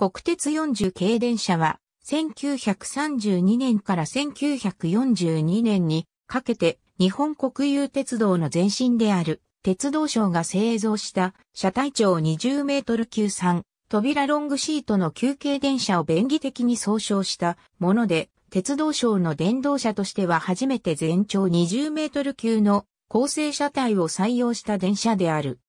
国鉄40系電車は、1932年から1942年にかけて日本国有鉄道の前身である鉄道省が製造した車体長20メートル級3扉ロングシートの休憩電車を便宜的に総称したもので鉄道省の電動車としては初めて全長20メートル級の構成車体を採用した電車である。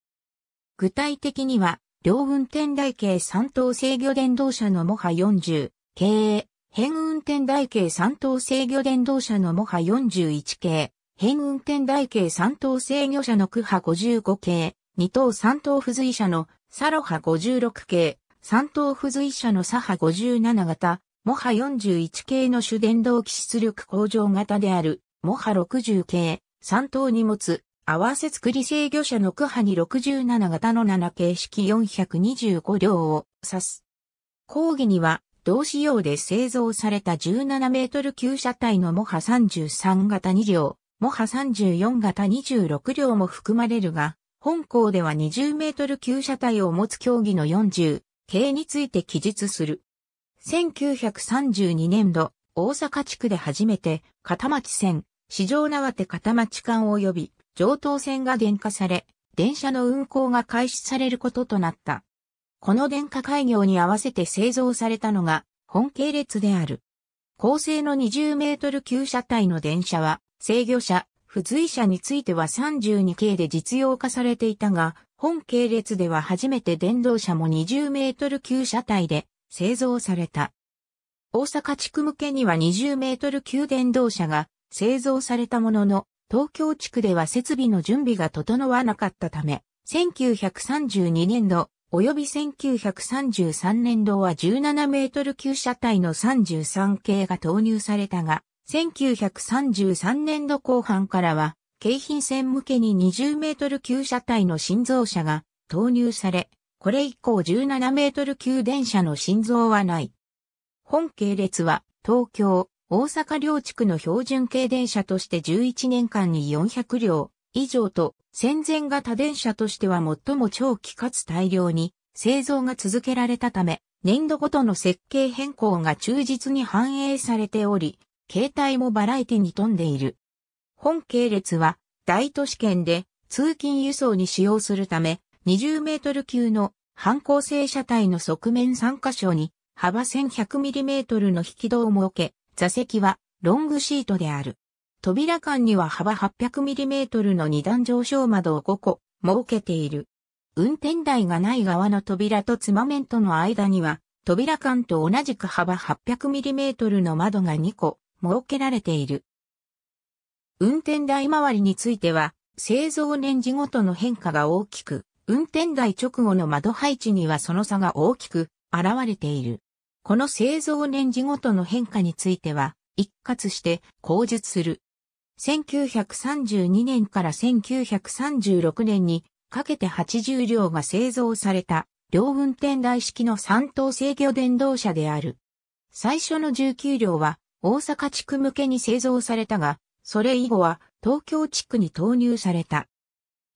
具体的には両運転台形3等制御電動車のモハ40、系、変運転台形3等制御電動車のモハ41系、変運転台形3等制御車のクハ55系、2等3等付随車のサロハ56系、3等付随車のサハ57型、モハ41系の主電動機出力向上型である、モハ60系、3等荷物、合わせ作り制御車の区派に67型の7形式425両を指す。講義には、同仕様で製造された17メートル級車体のモハ33型2両、モハ34型26両も含まれるが、本校では20メートル級車体を持つ競技の40、系について記述する。1932年度、大阪地区で初めて、片町線、市場縄手片町間及び、上等線が電化され、電車の運行が開始されることとなった。この電化開業に合わせて製造されたのが本系列である。高性の20メートル級車体の電車は制御車、付随車については32系で実用化されていたが、本系列では初めて電動車も20メートル級車体で製造された。大阪地区向けには20メートル級電動車が製造されたものの、東京地区では設備の準備が整わなかったため、1932年度、及び1933年度は17メートル級車体の33系が投入されたが、1933年度後半からは、京浜線向けに20メートル級車体の新造車が投入され、これ以降17メートル級電車の新造はない。本系列は東京、大阪両地区の標準軽電車として11年間に400両以上と戦前型電車としては最も長期かつ大量に製造が続けられたため、年度ごとの設計変更が忠実に反映されており、携帯もバラエティに富んでいる。本系列は大都市圏で通勤輸送に使用するため、20メートル級の反抗性車体の側面3箇所に幅 1100mm の引き戸を設け、座席はロングシートである。扉間には幅 800mm の二段上昇窓を5個設けている。運転台がない側の扉とつま面との間には、扉間と同じく幅 800mm の窓が2個設けられている。運転台周りについては、製造年次ごとの変化が大きく、運転台直後の窓配置にはその差が大きく現れている。この製造年次ごとの変化については、一括して口述する。1932年から1936年にかけて80両が製造された両運転台式の三等制御電動車である。最初の19両は大阪地区向けに製造されたが、それ以後は東京地区に投入された。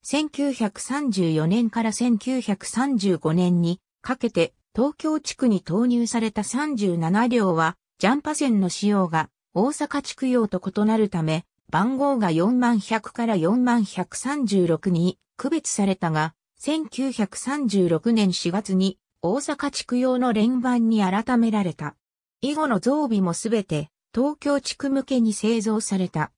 1934年から1935年にかけて東京地区に投入された37両は、ジャンパ線の仕様が大阪地区用と異なるため、番号が4100から4136に区別されたが、1936年4月に大阪地区用の連番に改められた。以後の増備もすべて東京地区向けに製造された。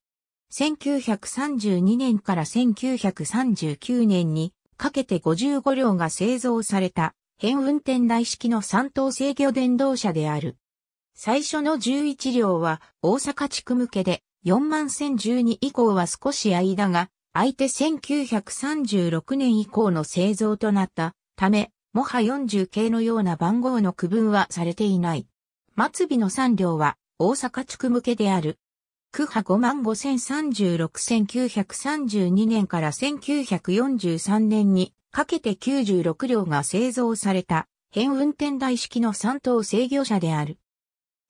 1932年から1939年にかけて55両が製造された変運転台式の三等制御電動車である。最初の11両は大阪地区向けで、4万1012以降は少し間が、相手1936年以降の製造となったため、もは40系のような番号の区分はされていない。末尾の3両は大阪地区向けである。区波550361932年から1943年にかけて96両が製造された、変運転台式の3等制御車である。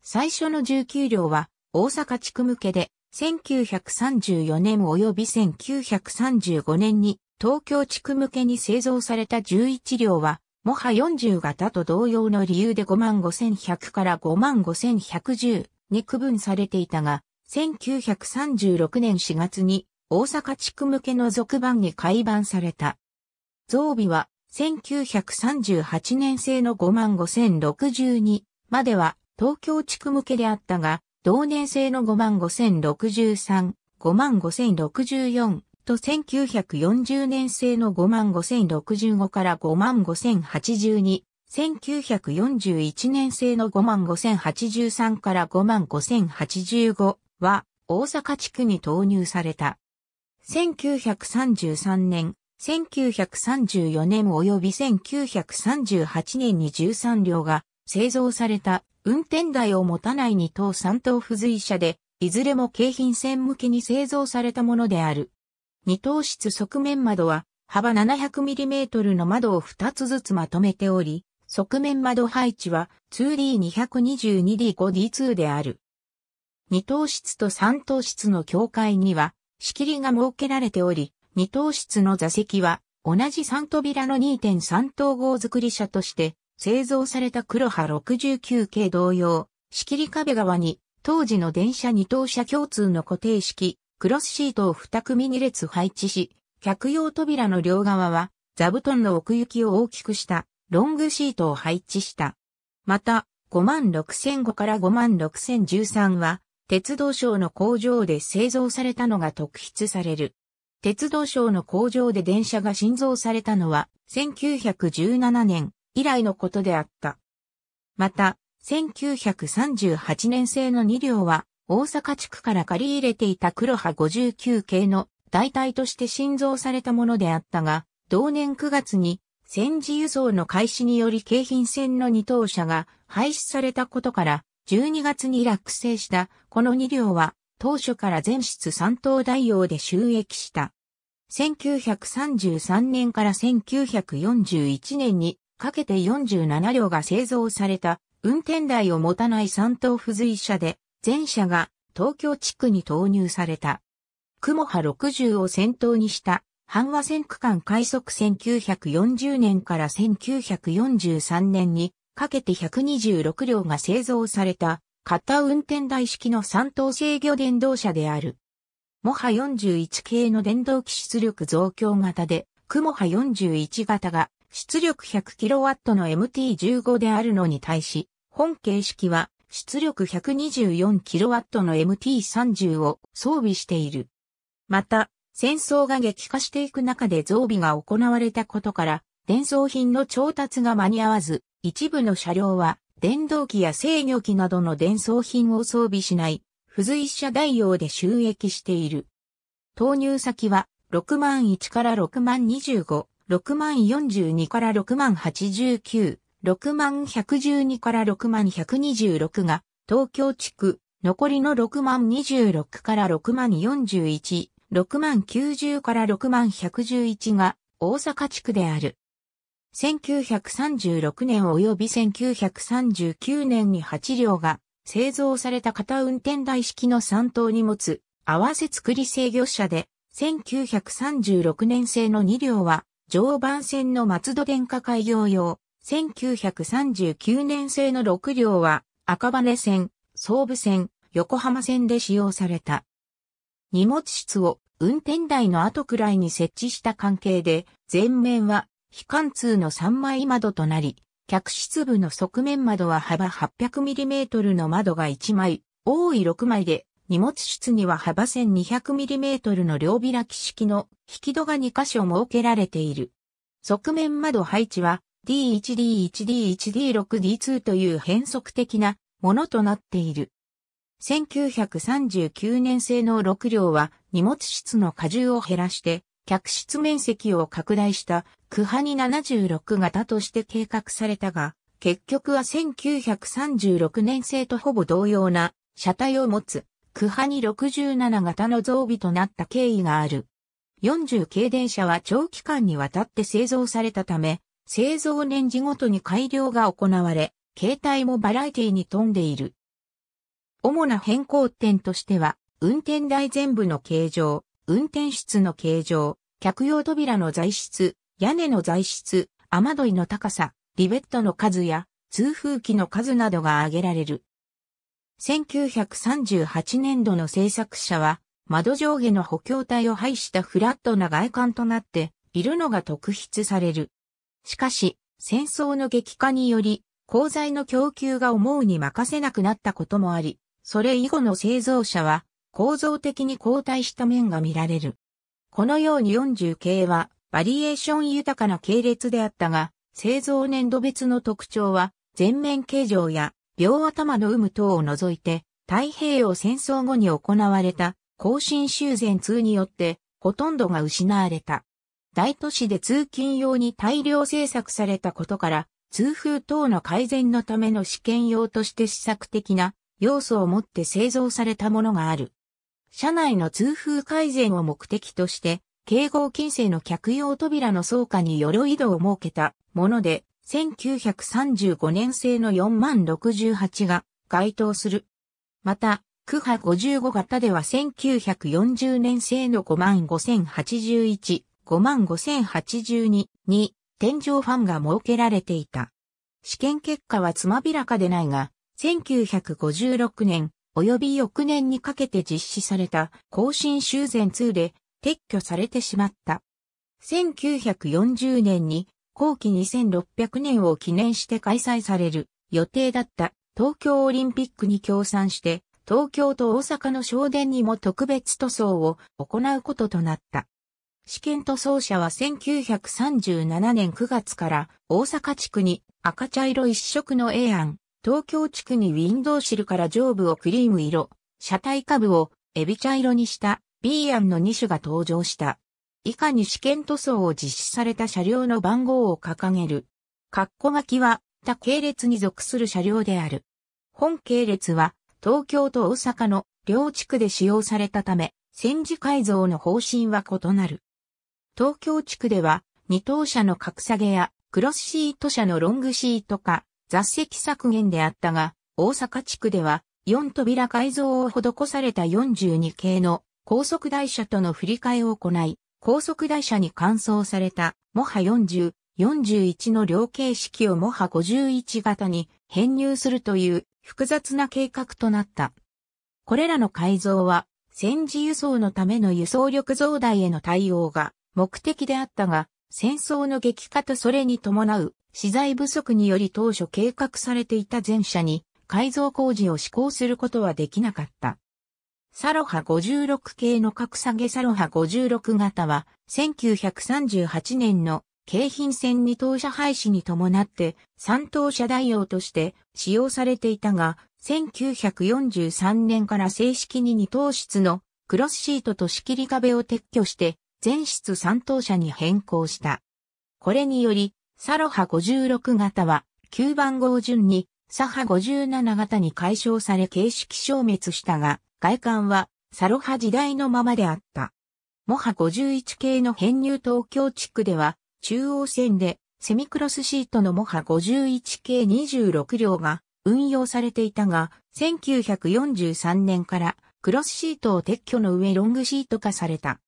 最初の19両は、大阪地区向けで、1934年及び1935年に、東京地区向けに製造された11両は、もは40型と同様の理由で55,100から55,110に区分されていたが、1936年4月に大阪地区向けの続版に改版された。増備は1938年製の55062までは東京地区向けであったが、同年製の55063、55064と1940年製の55065から55082、1941年製の55083から55085は大阪地区に投入された。1933年、1934年及び1938年に13両が製造された運転台を持たない2等3等付随車で、いずれも京浜線向きに製造されたものである。2等室側面窓は幅 700mm の窓を2つずつまとめており、側面窓配置は 2D222D5D2 である。2等室と3等室の境界には仕切りが設けられており、二等室の座席は、同じ三扉の2.3等号作り車として、製造された黒波69系同様、仕切り壁側に、当時の電車二等車共通の固定式、クロスシートを二組二列配置し、客用扉の両側は、座布団の奥行きを大きくした、ロングシートを配置した。また、56005から56013は、鉄道省の工場で製造されたのが特筆される。鉄道省の工場で電車が新造されたのは1917年以来のことであった。また、1938年製の2両は大阪地区から借り入れていた黒波59系の代替として新造されたものであったが、同年9月に戦時輸送の開始により京浜線の2等車が廃止されたことから、12月に落成したこの2両は当初から全室三等大王で収益した。1933年から1941年にかけて47両が製造された運転台を持たない三等付随車で全車が東京地区に投入された。雲波60を先頭にした阪和線区間快速1940年から1943年にかけて126両が製造された型運転台式の三等制御電動車である。モハ41系の電動機出力増強型で、クモハ41型が出力 100kW の MT15 であるのに対し、本形式は出力 124kW の MT30 を装備している。また、戦争が激化していく中で増備が行われたことから、伝送品の調達が間に合わず、一部の車両は電動機や制御機などの伝送品を装備しない、付随車代用で収益している。投入先は、6万1から6万25、6万42から6万89、6万112から6万126が、東京地区、残りの6万26から6万41、6万90から6万111が、大阪地区である。1936年及び1939年に8両が製造された型運転台式の3等荷物、合わせ作り制御車で、1936年製の2両は、常磐線の松戸電化開業用、1939年製の6両は、赤羽線、総武線、横浜線で使用された。荷物室を運転台の後くらいに設置した関係で、前面は非貫通の三枚窓となり、客室部の側面窓は幅 800mm の窓が1枚、多い6枚で、荷物室には幅 1200mm の両開き式の引き戸が2箇所設けられている。側面窓配置は D1D1D1D6D2 という変則的なものとなっている。1939年製の6両は荷物室の荷重を減らして客室面積を拡大したクハニ76型として計画されたが、結局は1936年製とほぼ同様な車体を持つクハニ67型の増備となった経緯がある。40系電車は長期間にわたって製造されたため、製造年次ごとに改良が行われ、携帯もバラエティに富んでいる。主な変更点としては、運転台全部の形状、運転室の形状、客用扉の材質、屋根の材質、雨どいの高さ、リベットの数や通風機の数などが挙げられる。1938年度の製作者は、窓上下の補強体を配したフラットな外観となっているのが特筆される。しかし、戦争の激化により、鋼材の供給が思うに任せなくなったこともあり、それ以後の製造者は構造的に後退した面が見られる。このように40系はバリエーション豊かな系列であったが、製造年度別の特徴は、全面形状や両頭の有無等を除いて、太平洋戦争後に行われた更新修繕通によって、ほとんどが失われた。大都市で通勤用に大量製作されたことから、通風等の改善のための試験用として試作的な要素を持って製造されたものがある。車内の通風改善を目的として、警護金星の客用扉の倉下に鎧戸を設けたもので、1935年製の4068が該当する。また、区派55型では1940年製の55081、55082に天井ファンが設けられていた。試験結果はつまびらかでないが、1956年、及び翌年にかけて実施された更新修繕2で撤去されてしまった。1940年に後期2600年を記念して開催される予定だった東京オリンピックに協賛して東京と大阪の商電にも特別塗装を行うこととなった。試験塗装者は1937年9月から大阪地区に赤茶色一色の A 案、東京地区にウィンドウシルから上部をクリーム色、車体下部をエビ茶色にしたビーアンの2種が登場した。以下に試験塗装を実施された車両の番号を掲げる。括弧書きは他系列に属する車両である。本系列は東京と大阪の両地区で使用されたため、戦時改造の方針は異なる。東京地区では、二等車の格下げや、クロスシート車のロングシート化、雑石削減であったが、大阪地区では4扉改造を施された42系の高速台車との振り替えを行い、高速台車に換装されたモハ40、41の両形式をモハ51型に編入するという複雑な計画となった。これらの改造は戦時輸送のための輸送力増大への対応が目的であったが、戦争の激化とそれに伴う資材不足により当初計画されていた全車に改造工事を施行することはできなかった。サロハ56系の格下げサロハ56型は1938年の京浜線に当車廃止に伴って三等車代用として使用されていたが、1943年から正式に二等室のクロスシートと仕切り壁を撤去して全室三等車に変更した。これによりサロハ56型は9番号順にサハ57型に解消され形式消滅したが、外観はサロハ時代のままであった。モハ51系の編入東京地区では、中央線でセミクロスシートのモハ51系26両が運用されていたが、1943年からクロスシートを撤去の上ロングシート化された。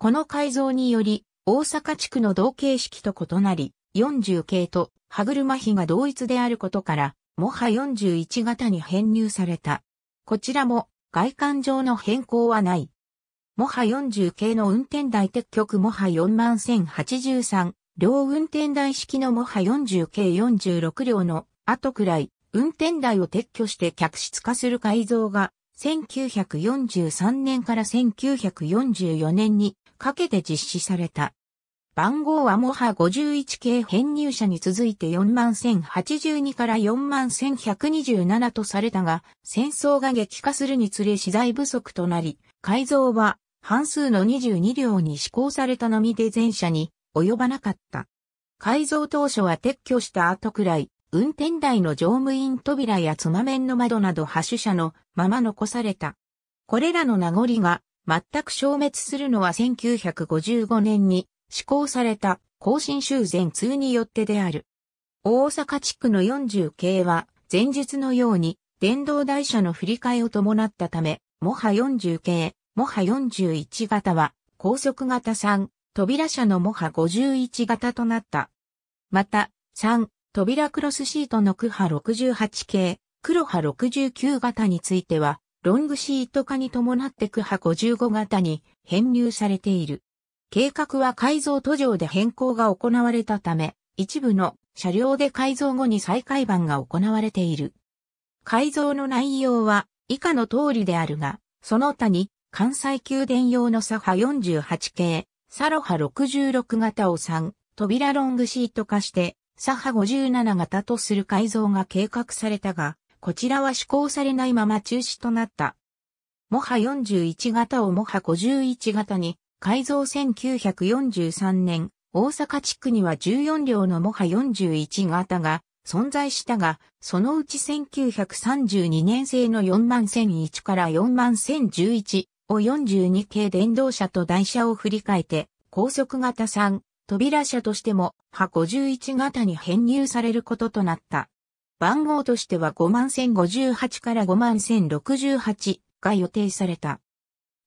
この改造により、大阪地区の同形式と異なり、40系と歯車比が同一であることから、モハ41型に編入された。こちらも外観上の変更はない。もは40系の運転台撤去局モハ41083、両運転台式のもは40系46両の後くらい、運転台を撤去して客室化する改造が、1943年から1944年にかけて実施された。番号はモハ51系編入者に続いて41082から41127とされたが、戦争が激化するにつれ資材不足となり、改造は半数の22両に施行されたのみで全車に及ばなかった。改造当初は撤去した後くらい、運転台の乗務員扉やつま面の窓など発車車のまま残された。これらの名残が全く消滅するのは1955年に施行された更新修繕通によってである。大阪地区の40系は、前述のように、電動台車の振り替えを伴ったため、モハ40系、モハ41型は、高速型3、扉車のモハ51型となった。また、3、扉クロスシートのクハ68系、黒波69型については、ロングシート化に伴ってクハ55型に編入されている。計画は改造途上で変更が行われたため、一部の車両で改造後に再改版が行われている。改造の内容は以下の通りであるが、その他に関西宮殿用のサハ48系、サロハ66型を3、扉ロングシート化して、サハ57型とする改造が計画されたが、こちらは施行されないまま中止となった。モハ41型をモハ51型に改造1943年、大阪地区には14両のモハ41型が存在したが、そのうち1932年製の41001から41011を42系電動車と台車を振り替えて、高速型3、扉車としても、波51型に編入されることとなった。番号としては51058から51068が予定された。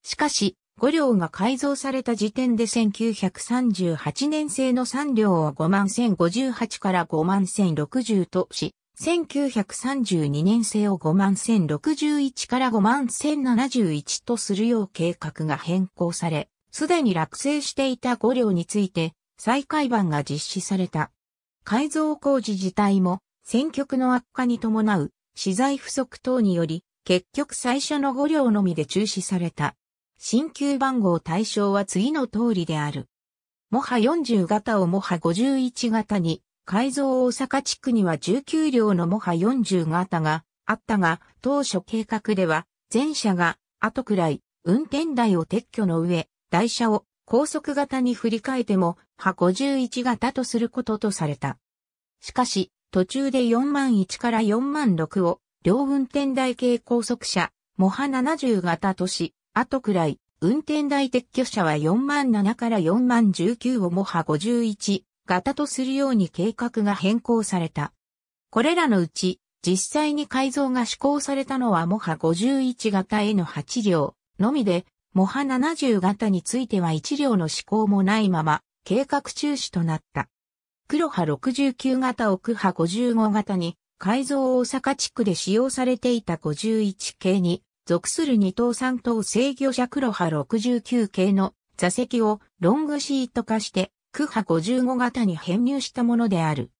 しかし、5両が改造された時点で1938年製の3両は51058から51060とし、1932年製を51061から51071とするよう計画が変更され、すでに落成していた5両について再改版が実施された。改造工事自体も戦局の悪化に伴う資材不足等により結局最初の5両のみで中止された。新旧番号対象は次の通りである。モハ40型をモハ51型に、改造大阪地区には19両のモハ40型があったが、当初計画では、前車が後くらい運転台を撤去の上、台車を高速型に振り替えても、ハ51型とすることとされた。しかし、途中で4万1から4万6を、両運転台系高速車、モハ70型とし、後くらい、運転台撤去車は4万7から4万19をモハ51型とするように計画が変更された。これらのうち、実際に改造が施行されたのはモハ51型への8両のみで、モハ70型については1両の施行もないまま、計画中止となった。黒波69型奥波55型に改造大阪地区で使用されていた51系に属する二等三等制御車黒波69系の座席をロングシート化して区ハ55型に編入したものである。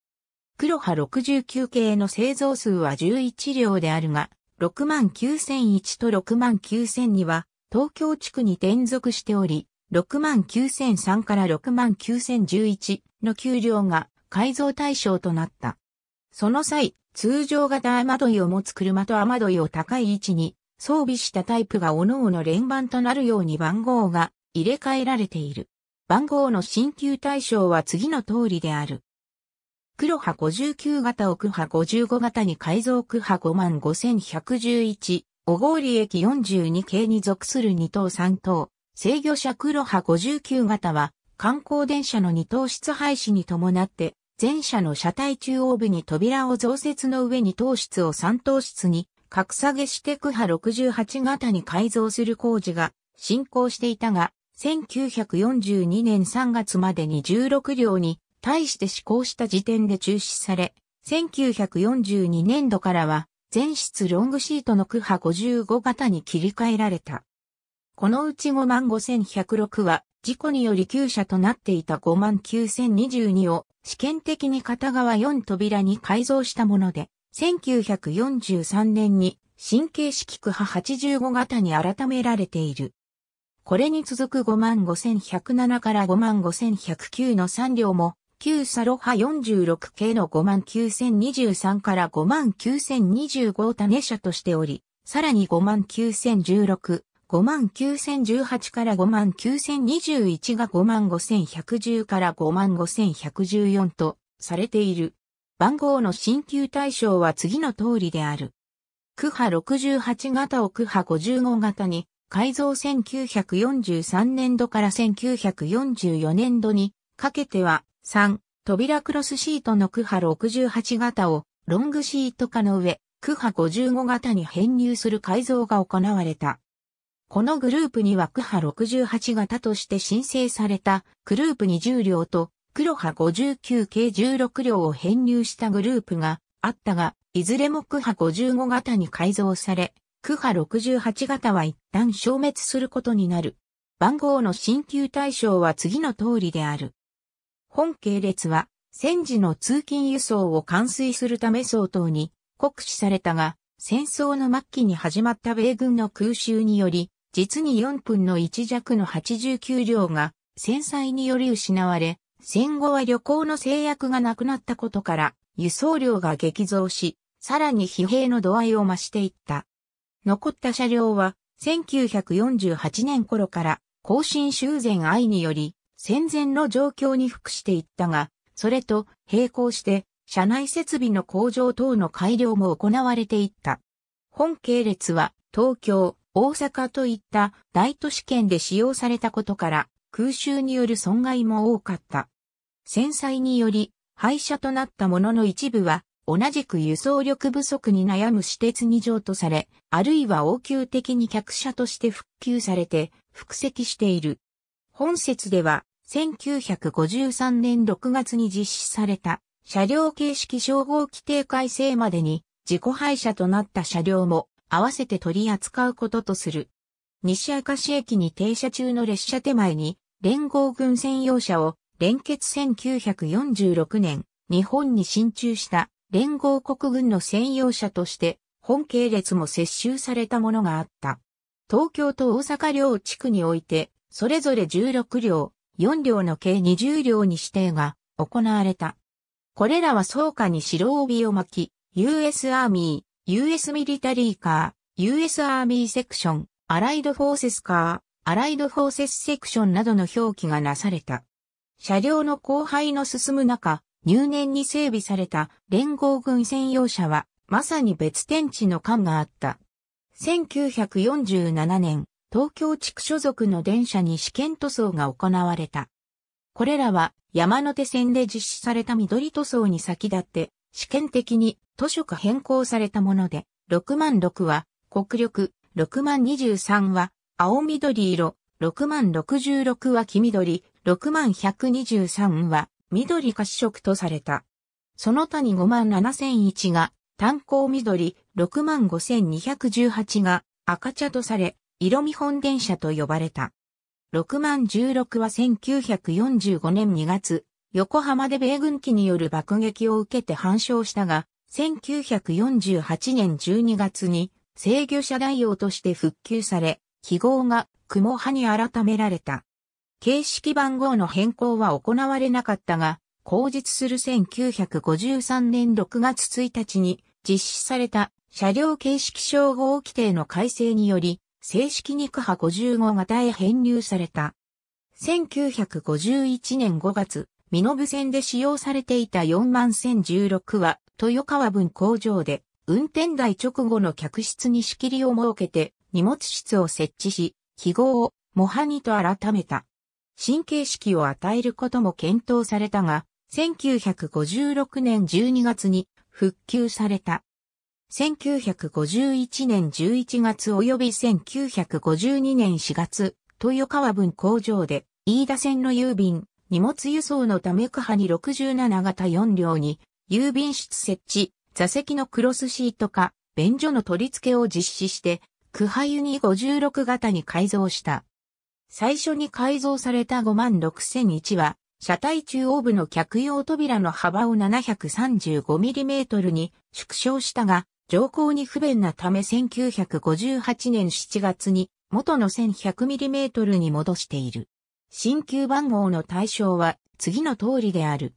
黒波69系の製造数は11両であるが、69001と69002は東京地区に転属しており、69003から69011の給料が改造対象となった。その際、通常型雨どいを持つ車と雨どいを高い位置に装備したタイプが各々連番となるように番号が入れ替えられている。番号の進級対象は次の通りである。黒波59型奥波55型に改造区波55111、小郡駅42系に属する2等3等、制御車黒波59型は、観光電車の2等室廃止に伴って、全車の車体中央部に扉を増設の上に等室を3等室に格下げしてクハ68型に改造する工事が進行していたが、1942年3月までに16両に対して施行した時点で中止され、1942年度からは全室ロングシートのクハ55型に切り替えられた。このうち55106は事故により旧車となっていた59022を試験的に片側4扉に改造したもので、1943年に神経式区派85型に改められている。これに続く55107から55109の3両も、旧サロ派46系の59023から59025を種車としており、さらに59016、59018から59021が55110から55114とされている。番号の進級対象は次の通りである。区波68型を区波55型に改造1943年度から1944年度にかけては3扉クロスシートの区波68型をロングシート化の上区波55型に編入する改造が行われた。このグループには区波68型として申請されたグループ20両と黒波59系16両を編入したグループがあったが、いずれも区波55型に改造され、区波68型は一旦消滅することになる。番号の新旧対象は次の通りである。本系列は、戦時の通勤輸送を完遂するため相当に酷使されたが、戦争の末期に始まった米軍の空襲により、実に4分の1弱の89両が戦災により失われ、戦後は旅行の制約がなくなったことから、輸送量が激増し、さらに疲弊の度合いを増していった。残った車両は、1948年頃から、更新修繕愛により、戦前の状況に服していったが、それと並行して、車内設備の向上等の改良も行われていった。本系列は、東京、大阪といった大都市圏で使用されたことから、空襲による損害も多かった。戦災により廃車となったものの一部は同じく輸送力不足に悩む私鉄に譲渡され、あるいは応急的に客車として復旧されて復席している。本節では1953年6月に実施された車両形式消防規定改正までに自己廃車となった車両も合わせて取り扱うこととする。西明石駅に停車中の列車手前に連合軍専用車を連結1946年、日本に進駐した連合国軍の専用車として、本系列も接収されたものがあった。東京と大阪両地区において、それぞれ16両、4両の計20両に指定が行われた。これらは倉下に白帯を巻き、US アーミー、US ミリタリーカー、US アーミーセクション、アライドフォーセスカー、アライドフォーセスセクションなどの表記がなされた。車両の後輩の進む中、入念に整備された連合軍専用車は、まさに別天地の感があった。1947年、東京地区所属の電車に試験塗装が行われた。これらは山手線で実施された緑塗装に先立って、試験的に図書化変更されたもので、6万6は国力、6万23は青緑色、6万66は黄緑、6123は緑褐色とされた。その他に57001が炭鉱緑、65218が赤茶とされ、色見本電車と呼ばれた。6016は1945年2月、横浜で米軍機による爆撃を受けて反証したが、1948年12月に制御車代用として復旧され、記号が雲派に改められた。形式番号の変更は行われなかったが、後述する1953年6月1日に実施された車両形式称号規定の改正により、正式に区派55型へ編入された。1951年5月、身延線で使用されていた4万1016は、豊川分工場で、運転台直後の客室に仕切りを設けて、荷物室を設置し、記号を模範にと改めた。神経式を与えることも検討されたが、1956年12月に復旧された。1951年11月及び1952年4月、豊川分工場で、飯田線の郵便、荷物輸送のため区派に67型4両に、郵便室設置、座席のクロスシート化、便所の取り付けを実施して、区派ユニ56型に改造した。最初に改造された5万6001は、車体中央部の客用扉の幅を 735mm に縮小したが、乗降に不便なため1958年7月に元の 1100mm に戻している。新旧番号の対象は次の通りである。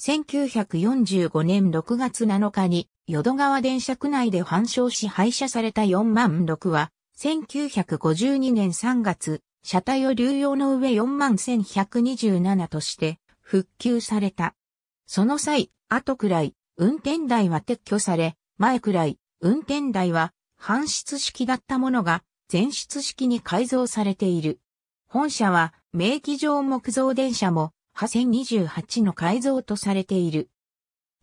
1945年6月7日に淀川電車区内で反証し廃車された4万6は、1952年3月、車体を流用の上41127として復旧された。その際、後くらい、運転台は撤去され、前くらい、運転台は搬出式だったものが全出式に改造されている。本社は名義上木造電車も破線28の改造とされている。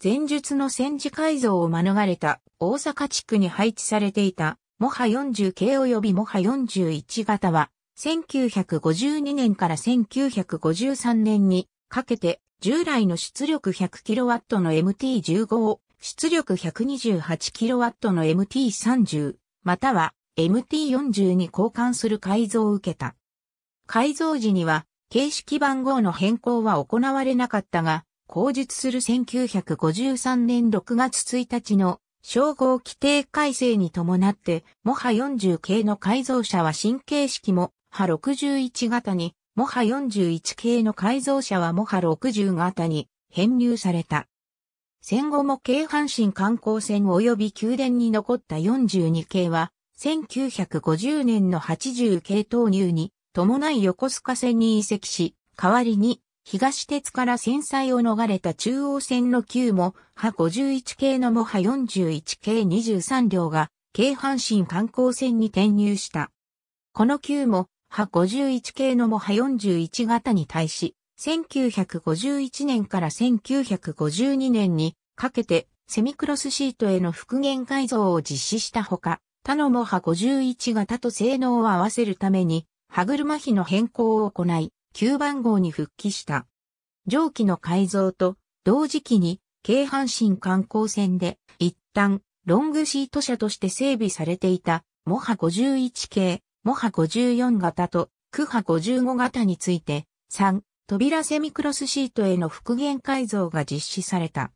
前述の戦時改造を免れた大阪地区に配置されていたモハ40系及びモハ41型は1952年から1953年にかけて従来の出力 100kW の MT15 を出力 128kW の MT30 または MT40 に交換する改造を受けた。改造時には形式番号の変更は行われなかったが、後述する1953年6月1日の称号規定改正に伴って、もは40系の改造車は新形式もハ61型に、モハ41系の改造車はモハ60型に編入された。戦後も京阪神観光船及び宮殿に残った42系は、1950年の80系投入に伴い横須賀線に移籍し、代わりに東鉄から戦災を逃れた中央線の9も、波51系のモ波41系23両が、京阪神観光線に転入した。この9も、波51系のモハ41型に対し、1951年から1952年にかけてセミクロスシートへの復元改造を実施したほか、他のモハ51型と性能を合わせるために、歯車比の変更を行い、9番号に復帰した。蒸気の改造と同時期に京阪神観光船で一旦ロングシート車として整備されていたモハ51系モハ54型とクハ55型について、3、扉セミクロスシートへの復元改造が実施された。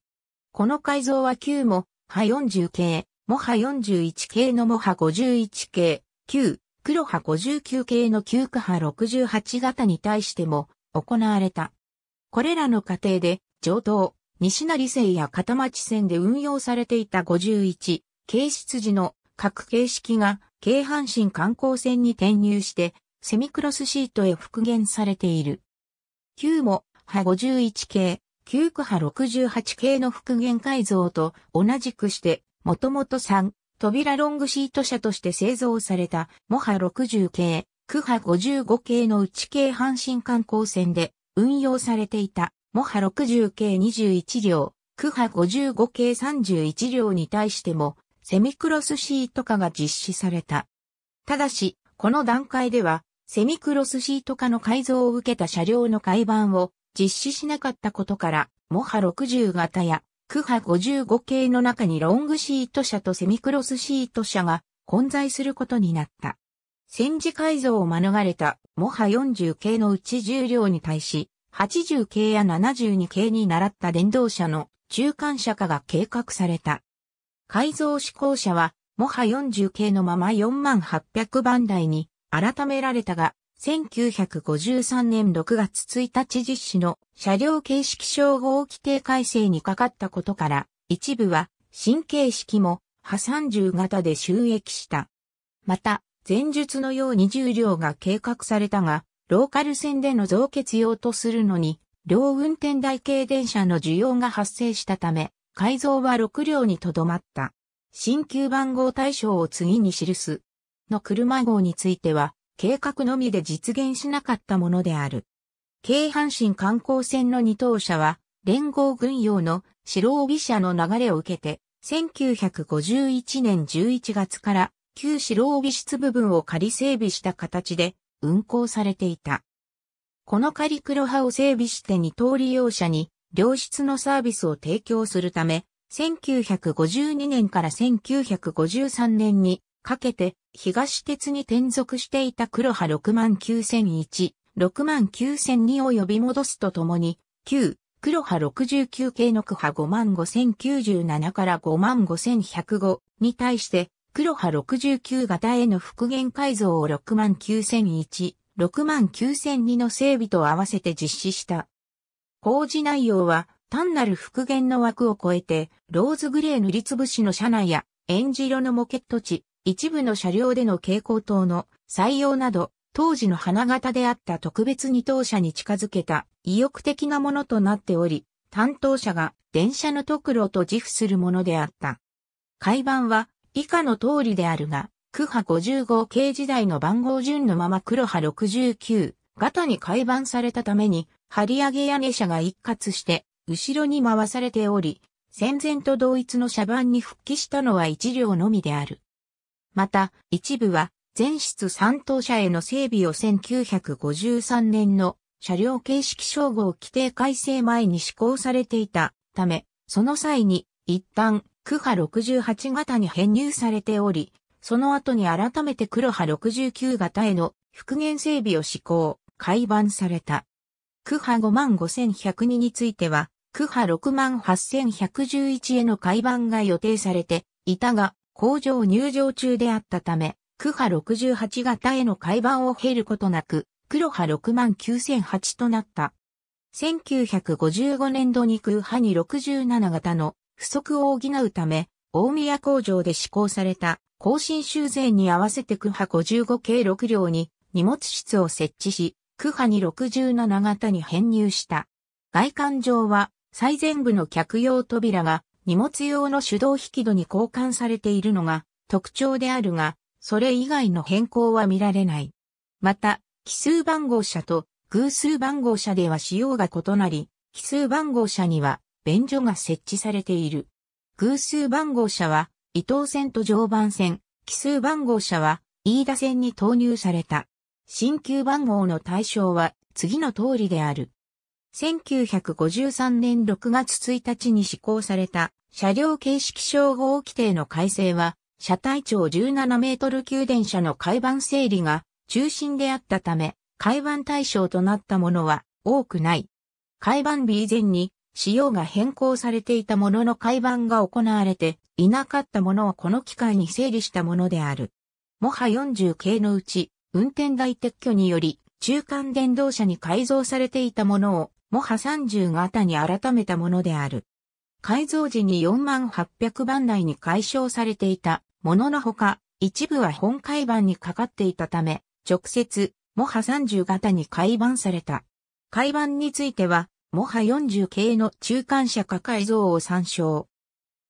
この改造は9も、ハ40系、モハ41系のモハ51系、9、黒波59系の9区波68型に対しても行われた。これらの過程で、上等、西成線や片町線で運用されていた51、形質時の各形式が京阪神観光船に転入して、セミクロスシートへ復元されている。旧も、波51系、旧区派68系の復元改造と同じくして、もともと3、扉ロングシート車として製造された、モハ60系、区派55系の内京阪神観光船で運用されていた、モハ60系21両、区派55系31両に対しても、セミクロスシート化が実施された。ただし、この段階では、セミクロスシート化の改造を受けた車両の改版を実施しなかったことから、モハ60型やクハ55系の中にロングシート車とセミクロスシート車が混在することになった。戦時改造を免れたモハ40系のうち重量に対し、80系や72系に習った電動車の中間車化が計画された。改造志向車は、モハ40系のまま4800番台に改められたが、1953年6月1日実施の車両形式称号規定改正にかかったことから、一部は新形式も破30型で収益した。また、前述のように重量が計画されたが、ローカル線での増結用とするのに、両運転台系電車の需要が発生したため、改造は6両にとどまった。新旧番号対象を次に記す。の車号については、計画のみで実現しなかったものである。京阪神観光船の2等車は、連合軍用の白帯車の流れを受けて、1951年11月から旧白帯室部分を仮整備した形で運行されていた。この仮黒派を整備して二等利用者に良質のサービスを提供するため、1952年から1953年にかけて東鉄に転属していた黒葉69001、69002を呼び戻すとともに、旧黒波69系の区波55097から55105に対して、黒波69型への復元改造を69001、69002の整備と合わせて実施した。工事内容は単なる復元の枠を超えて、ローズグレー塗りつぶしの車内や、エンジ色のモケット地、一部の車両での蛍光灯の採用など、当時の花形であった特別に当社に近づけた意欲的なものとなっており、担当者が電車の特路と自負するものであった。改版は以下の通りであるが、区派55系時代の番号順のまま黒派69型に改版されたために、張り上げ屋根車が一括して、後ろに回されており、戦前と同一の車番に復帰したのは一両のみである。また、一部は、全室3等車への整備を1953年の車両形式称号規定改正前に施行されていたため、その際に一旦区派68型に編入されており、その後に改めて黒派69型への復元整備を施行、改版された。区波55102については、区波68111への改版が予定されていたが、工場入場中であったため、区波68型への改版を経ることなく、黒派69008となった。1955年度に区派に67型の不足を補うため、大宮工場で施行された更新修繕に合わせて空波55計6両に荷物室を設置し、区波に67型に編入した。外観上は最前部の客用扉が荷物用の手動引き戸に交換されているのが特徴であるが、それ以外の変更は見られない。また、奇数番号車と偶数番号車では仕様が異なり、奇数番号車には便所が設置されている。偶数番号車は伊東線と常磐線、奇数番号車は飯田線に投入された。新旧番号の対象は次の通りである。1953年6月1日に施行された車両形式称号規定の改正は、車体長17メートル級電車の改盤整理が中心であったため、改盤対象となったものは多くない。改盤日以前に仕様が変更されていたものの改盤が行われていなかったものをこの機会に整理したものである。もは40系のうち運転台撤去により、中間電動車に改造されていたものを、モハ30型に改めたものである。改造時に4万800番台に解消されていたもののほか、一部は本改版にかかっていたため、直接、モハ30型に改版された。改版については、モハ40系の中間車化改造を参照。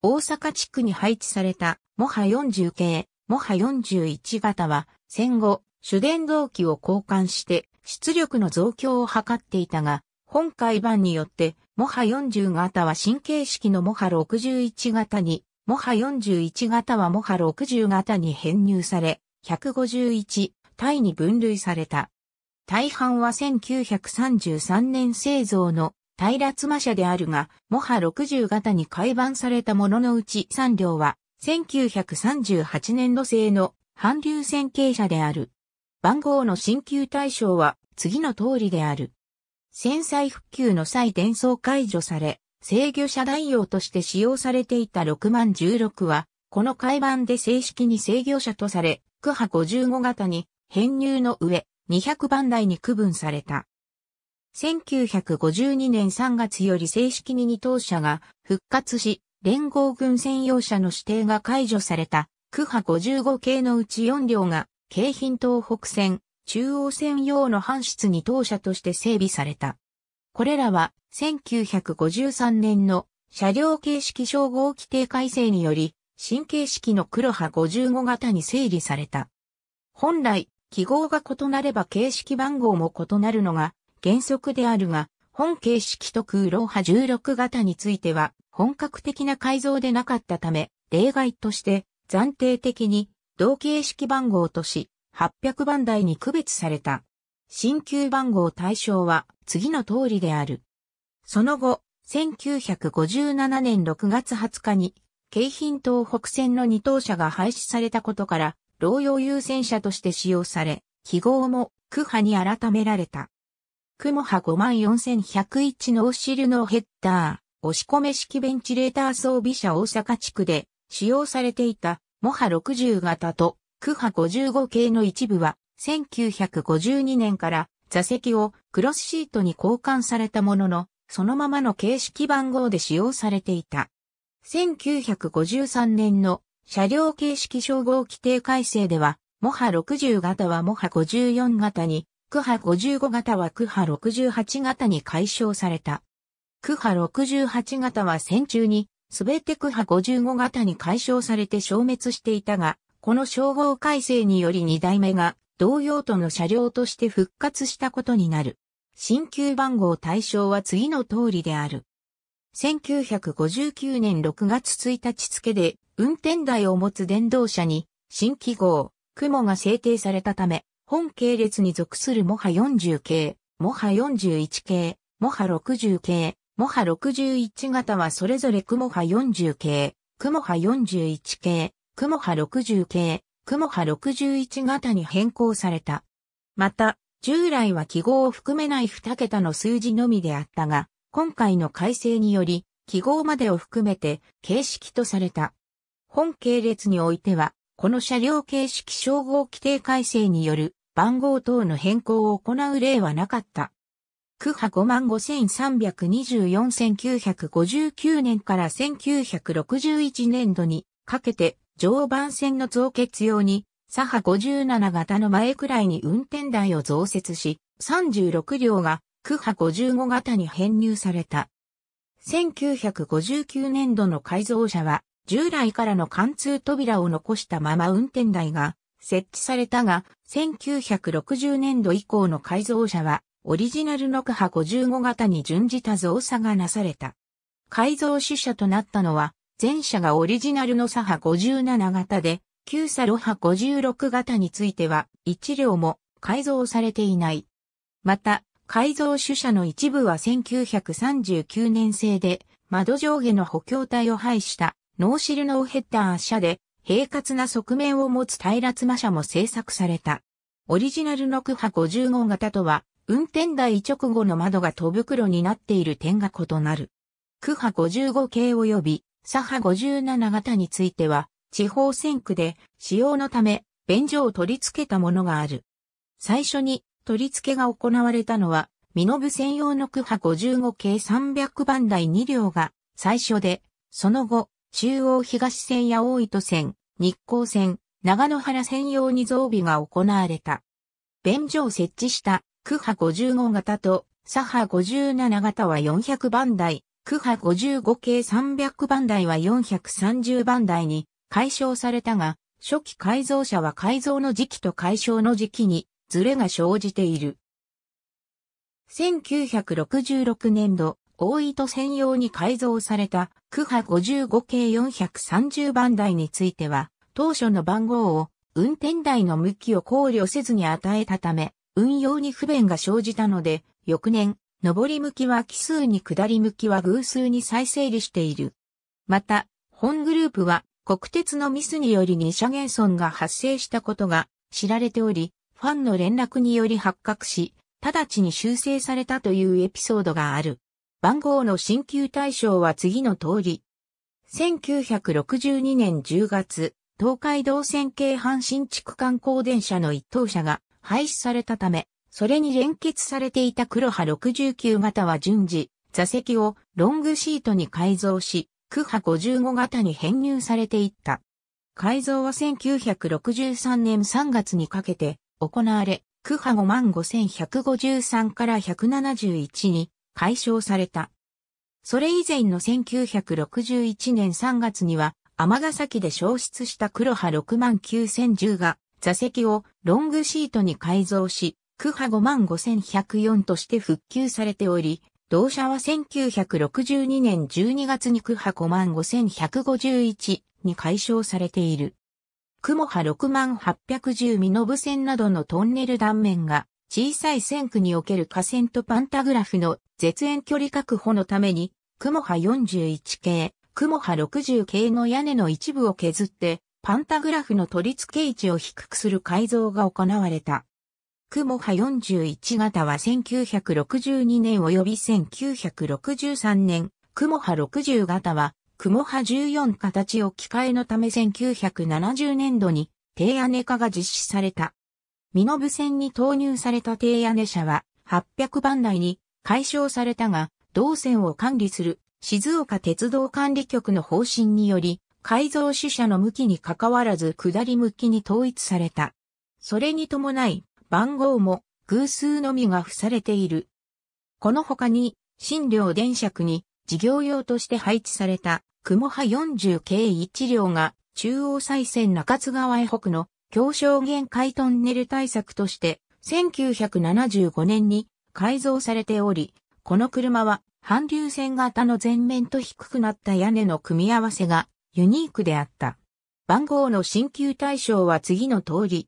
大阪地区に配置されたモハ40系、モハ41型は、戦後、主電動機を交換して出力の増強を図っていたが、本改版によって、モハ40型は神経式のモハ61型に、モハ41型はモハ60型に編入され、151体に分類された。大半は1933年製造の平妻車であるが、モハ60型に改版されたもののうち3両は、1938年度製の反流線形車である。番号の新旧対象は次の通りである。戦災復旧の際伝送解除され、制御者代用として使用されていた6万16は、この改版で正式に制御者とされ、区波55型に編入の上、200番台に区分された。1952年3月より正式に2等車が復活し、連合軍専用車の指定が解除された、区波55系のうち4両が京浜東北線、中央線用の半室に当社として整備された。これらは1953年の車両形式称号規定改正により、新形式の黒波55型に整理された。本来、記号が異なれば形式番号も異なるのが原則であるが、本形式と空老波16型については本格的な改造でなかったため、例外として暫定的に同形式番号とし、800番台に区別された。新旧番号対象は次の通りである。その後、1957年6月20日に、京浜東北線の2等車が廃止されたことから、老用優先車として使用され、記号も区波に改められた。区波派54101のオシルのヘッダー、押し込め式ベンチレーター装備車大阪地区で使用されていたモハ60型とクハ55系の一部は、1952年から座席をクロスシートに交換されたものの、そのままの形式番号で使用されていた。1953年の車両形式称号規定改正では、モハ60型はモハ54型に、クハ55型はクハ68型に解消された。クハ68型は戦中にすべて区派55型に解消されて消滅していたが、この称号改正により2代目が同用途の車両として復活したことになる。新旧番号対象は次の通りである。1959年6月1日付で運転台を持つ電動車に新記号、雲が制定されたため、本系列に属するモハ40系、モハ41系、モハ60系、モハ61型はそれぞれクモハ40系、クモハ41系、クモハ60系、クモハ61型に変更された。また、従来は記号を含めない2桁の数字のみであったが、今回の改正により、記号までを含めて形式とされた。本系列においては、この車両形式称号規定改正による番号等の変更を行う例はなかった。区波55,324,959年から1961年度にかけて常磐線の増結用に左波57型の前くらいに運転台を増設し、36両が区波55型に編入された。1959年度の改造車は従来からの貫通扉を残したまま運転台が設置されたが、1960年度以降の改造車はオリジナルの区波55型に準じた造作がなされた。改造主車となったのは、前車がオリジナルの左派57型で、旧左路派56型については、1両も改造されていない。また、改造主車の一部は1939年製で、窓上下の補強体を配したノーシルノーヘッダー車で、平滑な側面を持つ平らつま車も製作された。オリジナルの区派55型とは、運転台直後の窓が戸袋になっている点が異なる。区波55系及び左派57型については、地方選区で使用のため、便所を取り付けたものがある。最初に取り付けが行われたのは、身延専用の区波55系300番台2両が最初で、その後、中央東線や大糸線、日光線、長野原専用に増備が行われた。便所を設置したクハ55型と、サハ57型は400番台、クハ55系300番台は430番台に解消されたが、初期改造車は改造の時期と解消の時期にズレが生じている。1966年度、大糸専用に改造されたクハ55系430番台については、当初の番号を運転台の向きを考慮せずに与えたため、運用に不便が生じたので、翌年、上り向きは奇数に下り向きは偶数に再整理している。また、本グループは国鉄のミスにより二車減損が発生したことが知られており、ファンの連絡により発覚し、直ちに修正されたというエピソードがある。番号の新旧対象は次の通り。1962年10月、東海道線京阪新地区間高電車の一等車が廃止されたため、それに連結されていた黒波69型は順次、座席をロングシートに改造し、クハ55型に編入されていった。改造は1963年3月にかけて行われ、クハ55153から171に解消された。それ以前の1961年3月には、尼ヶ崎で消失した黒波69010が座席をロングシートに改造し、区波55104として復旧されており、同社は1962年12月に区波55151に解消されている。雲波6810ノ延線などのトンネル断面が小さい線区における河川とパンタグラフの絶縁距離確保のために、雲波41系、雲波60系の屋根の一部を削ってパンタグラフの取り付け位置を低くする改造が行われた。雲波41型は1962年及び1963年、雲波60型は雲波14形置き換えのため1970年度に低屋根化が実施された。身延線に投入された低屋根車は800番台に解消されたが、同線を管理する静岡鉄道管理局の方針により、改造主車の向きに関わらず下り向きに統一された。それに伴い、番号も偶数のみが付されている。この他に、新両電車区に事業用として配置された雲波40系1両が中央再線中津川へ北の強小限界トンネル対策として1975年に改造されており、この車は反流線型の前面と低くなった屋根の組み合わせがユニークであった。番号の新旧対象は次の通り。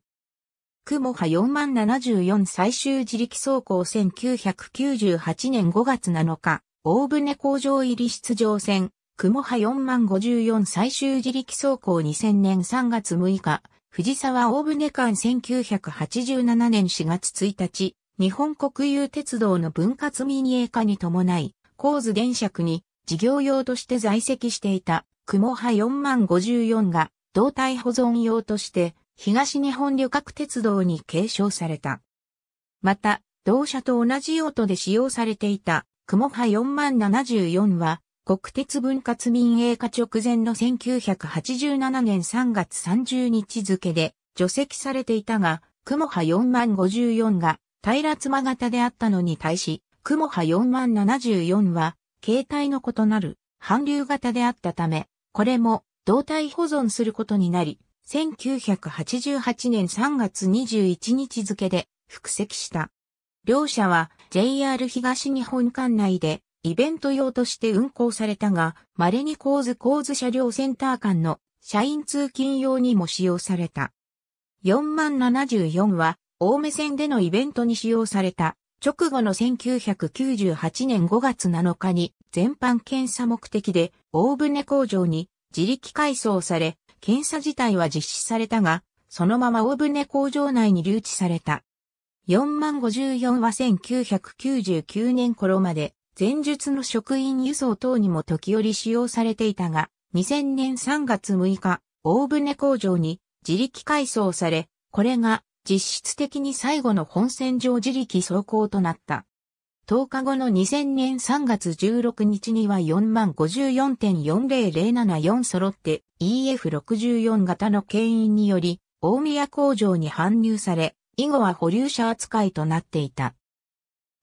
雲波4074最終自力走行1998年5月7日、大船工場入り出場戦、雲波4054最終自力走行2000年3月6日、藤沢大船間1987年4月1日、日本国有鉄道の分割民営化に伴い、構図電尺に事業用として在籍していた雲波4054が胴体保存用として東日本旅客鉄道に継承された。また、同社と同じ用途で使用されていた雲波4074は国鉄分割民営化直前の1987年3月30日付で除籍されていたが、雲波4054が平妻型であったのに対し、雲波4074は、形態の異なる、反流型であったため、これも胴体保存することになり、1988年3月21日付で復席した。両社は JR 東日本管内でイベント用として運行されたが、稀に構図構図車両センター間の社員通勤用にも使用された。4074は、青梅線でのイベントに使用された、直後の1998年5月7日に全般検査目的で大船工場に自力改装され、検査自体は実施されたが、そのまま大船工場内に留置された。4万54は1999年頃まで、前述の職員輸送等にも時折使用されていたが、2000年3月6日、大船工場に自力改装され、これが実質的に最後の本線上自力走行となった。10日後の2000年3月16日には4 5 4 4 4 0 0 7 4揃って EF64 型の牽引により大宮工場に搬入され、以後は保留者扱いとなっていた。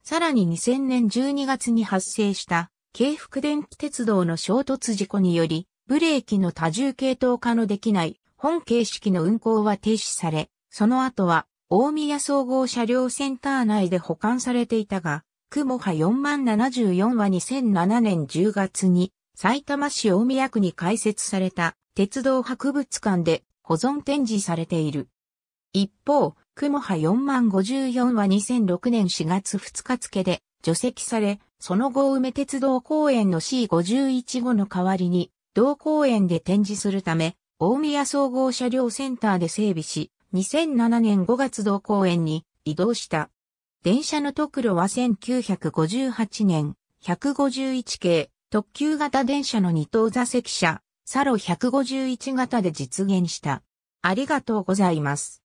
さらに2000年12月に発生した京福電気鉄道の衝突事故により、ブレーキの多重系統化のできない本形式の運行は停止され、その後は大宮総合車両センター内で保管されていたが、雲波4074は2007年10月に、埼玉市大宮区に開設された鉄道博物館で保存展示されている。一方、雲波4054は2006年4月2日付で除籍され、その後梅鉄道公園の C51 号の代わりに、同公園で展示するため、大宮総合車両センターで整備し、2007年5月同公園に移動した。電車の特路は1958年、151系、特急型電車の二等座席車、サロ151型で実現した。ありがとうございます。